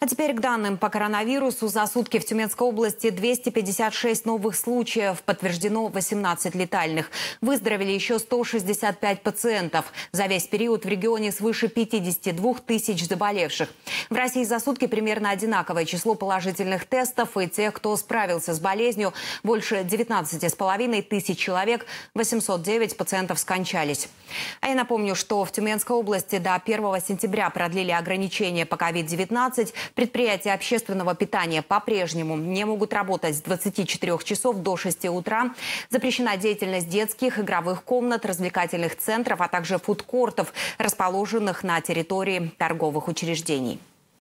А теперь к данным по коронавирусу. За сутки в Тюменской области 256 новых случаев, подтверждено 18 летальных. Выздоровели еще 165 пациентов. За весь период в регионе свыше 52 тысяч заболевших. В России за сутки примерно одинаковое число положительных тестов и тех, кто справился с болезнью. Больше 19,5 тысяч человек, 809 пациентов скончались. А я напомню, что в Тюменской области до 1 сентября продлили ограничения по COVID-19. Предприятия общественного питания по-прежнему не могут работать с 24 часов до 6 утра. Запрещена деятельность детских, игровых комнат, развлекательных центров, а также фудкортов, расположенных на территории торговых учреждений.